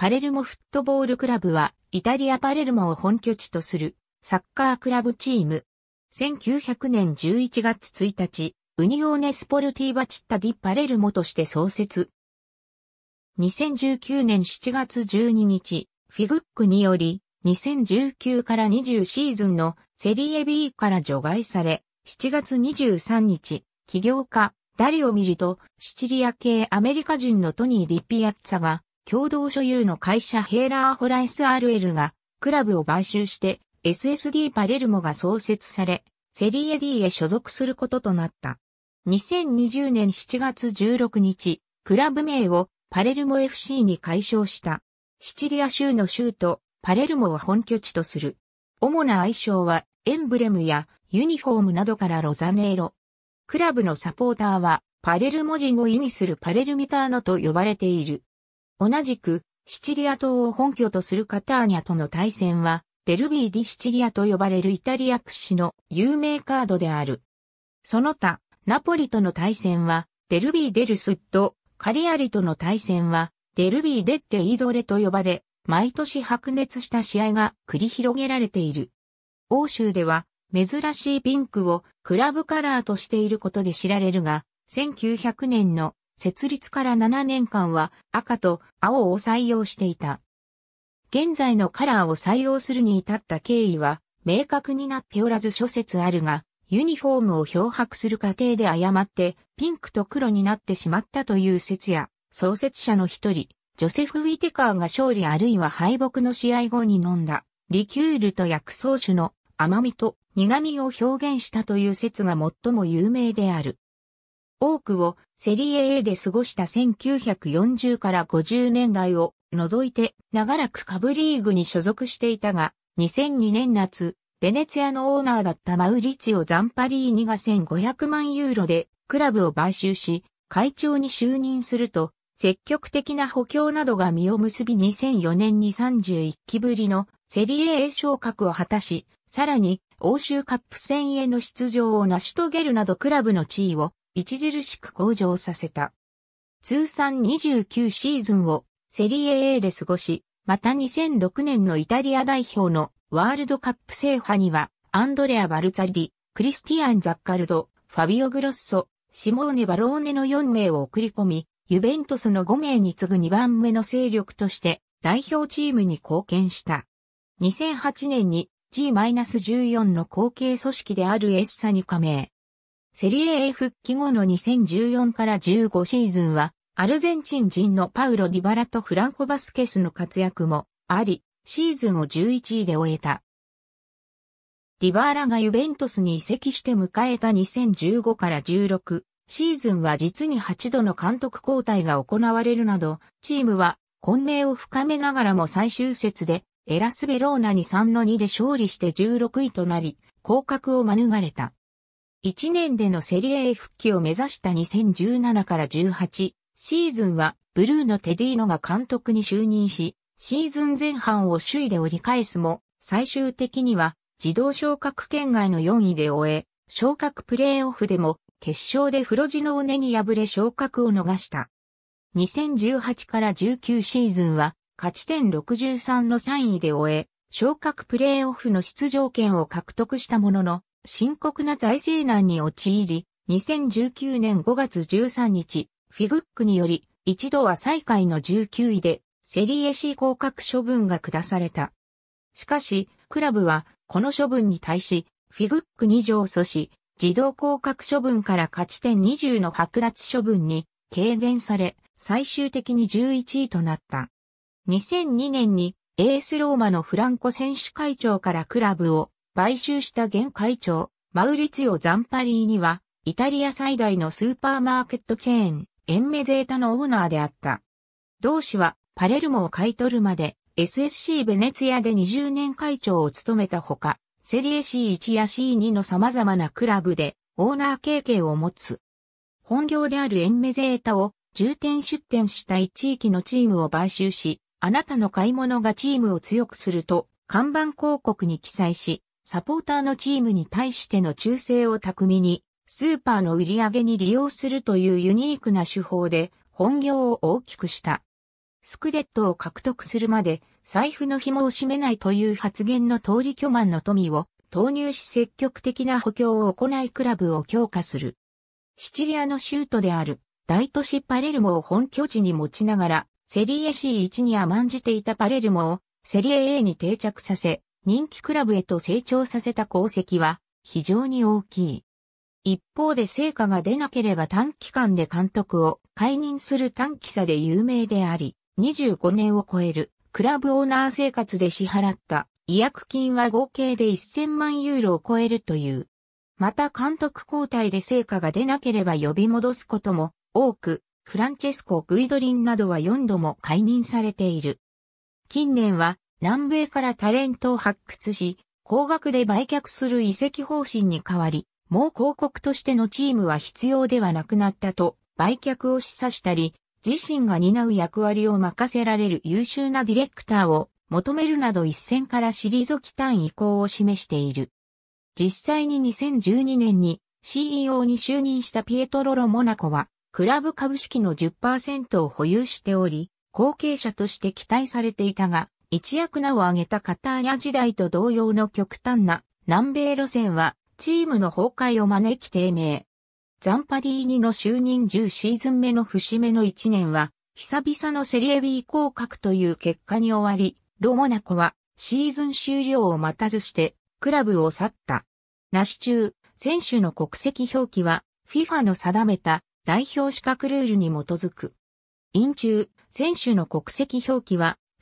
パレルモフットボールクラブは、イタリアパレルモを本拠地とする、サッカークラブチーム。1900年11月1日、ウニオーネスポルティーバチッタディ・パレルモとして創設。2019年7月12日、フィグックにより、2019から20シーズンのセリエ B から除外され、7月23日、起業家、ダリオ・ミリとシチリア系アメリカ人のトニー・ディピアッツァが共同所有の会社ヘーラー・ホライス RL が、クラブを買収して SSD パレルモが創設され、セリエ D へ所属することとなった。2020年7月16日、クラブ名をパレルモ FC に改称した。シチリア州の州都、パレルモを本拠地とする。主な愛称は、エンブレムやユニフォームなどからロザネーロ。クラブのサポーターは、パレルモ人を意味するパレルミターノと呼ばれている。同じく、シチリア島を本拠とするカターニャとの対戦は、デルビー・ディ・シチリアと呼ばれるイタリア屈指の有名カードである。その他、ナポリとの対戦は、デルビー・デルスッド、カリアリとの対戦は、デルビー・デッテ・イゾレと呼ばれ、毎年白熱した試合が繰り広げられている。欧州では、珍しいピンクをクラブカラーとしていることで知られるが、1900年の設立から7年間は赤と青を採用していた。現在のカラーを採用するに至った経緯は明確になっておらず諸説あるが、ユニフォームを漂白する過程で誤ってピンクと黒になってしまったという説や、創設者の一人、ジョセフ・ウィテカーが勝利あるいは敗北の試合後に飲んだ、リキュールと薬草酒の甘みと苦味を表現したという説が最も有名である。多くをセリエ A で過ごした1940から50年代を除いて長らく下部リーグに所属していたが、2002年夏、ベネツィアのオーナーだったマウリツィオ・ザンパリーニが1500万ユーロでクラブを買収し、会長に就任すると、積極的な補強などが実を結び2004年に31期ぶりのセリエ A 昇格を果たし、さらに欧州カップ戦への出場を成し遂げるなどクラブの地位を著しく向上させた。通算29シーズンをセリエ A で過ごし、また2006年のイタリア代表のワールドカップ制覇には、アンドレア・バルザリ、クリスティアン・ザッカルド、ファビオ・グロッソ、シモーネ・バローネの4名を送り込み、ユベントスの5名に次ぐ2番目の勢力として代表チームに貢献した。2008年に G-14 の後継組織であるエッサに加盟。セリエ A 復帰後の2014から15シーズンは、アルゼンチン人のパウロ・ディバラとフランコ・バスケスの活躍もあり、シーズンを11位で終えた。ディバーラがユベントスに移籍して迎えた2015から16シーズンは実に8度の監督交代が行われるなど、チームは混迷を深めながらも最終節でエラスベローナに3の2で勝利して16位となり、降格を免れた。1年でのセリエ A 復帰を目指した2017から18シーズンはブルーのテディーノが監督に就任し、シーズン前半を首位で折り返すも、最終的には自動昇格圏外の4位で終え、昇格プレーオフでも決勝でフロジノーネに敗れ昇格を逃した。2018から19シーズンは勝ち点63の3位で終え、昇格プレーオフの出場権を獲得したものの、深刻な財政難に陥り、2019年5月13日、フィグックにより、一度は最下位の19位で、セリエ C 降格処分が下された。しかし、クラブは、この処分に対し、フィグック2条を阻止、自動降格処分から勝ち点20の剥奪処分に軽減され、最終的に11位となった。2002年に、エースローマのフランコ選手会長からクラブを買収した現会長、マウリツィオ・ザンパリーニは、イタリア最大のスーパーマーケットチェーン、エンメゼータのオーナーであった。同氏は、パレルモを買い取るまで、SSC ベネツィアで20年会長を務めたほか、セリエ C1 や C2 の様々なクラブで、オーナー経験を持つ。本業であるエンメゼータを重点出店したい地域のチームを買収し、あなたの買い物がチームを強くすると看板広告に記載し、サポーターのチームに対しての忠誠を巧みに、スーパーの売り上げに利用するというユニークな手法で、本業を大きくした。スクデットを獲得するまで、財布の紐を締めないという発言の通り巨万の富を投入し積極的な補強を行いクラブを強化する。シチリアの州都である大都市パレルモを本拠地に持ちながら、セリエ C1 に甘んじていたパレルモをセリエ A に定着させ、人気クラブへと成長させた功績は非常に大きい。一方で成果が出なければ短期間で監督を解任する短期差で有名であり、25年を超えるクラブオーナー生活で支払った違約金は合計で1000万ユーロを超えるという。また監督交代で成果が出なければ呼び戻すことも多く、フランチェスコ・グイドリンなどは4度も解任されている。近年は南米からタレントを発掘し、高額で売却する移籍方針に変わり、もう広告としてのチームは必要ではなくなったと、売却を示唆したり、自身が担う役割を任せられる優秀なディレクターを求めるなど一線から退き単位移行を示している。実際に2012年に CEO に就任したピエトロ・ロ・モナコは、クラブ株式の10%を保有しており、後継者として期待されていたが、一躍名を挙げたカターニャ時代と同様の極端な南米路線はチームの崩壊を招き低迷。ザンパリーニの就任10シーズン目の節目の1年は久々のセリエ B 降格という結果に終わり、ロモナコはシーズン終了を待たずしてクラブを去った。なし中、選手の国籍表記は FIFA の定めた代表資格ルールに基づく。イン中、選手の国籍表記は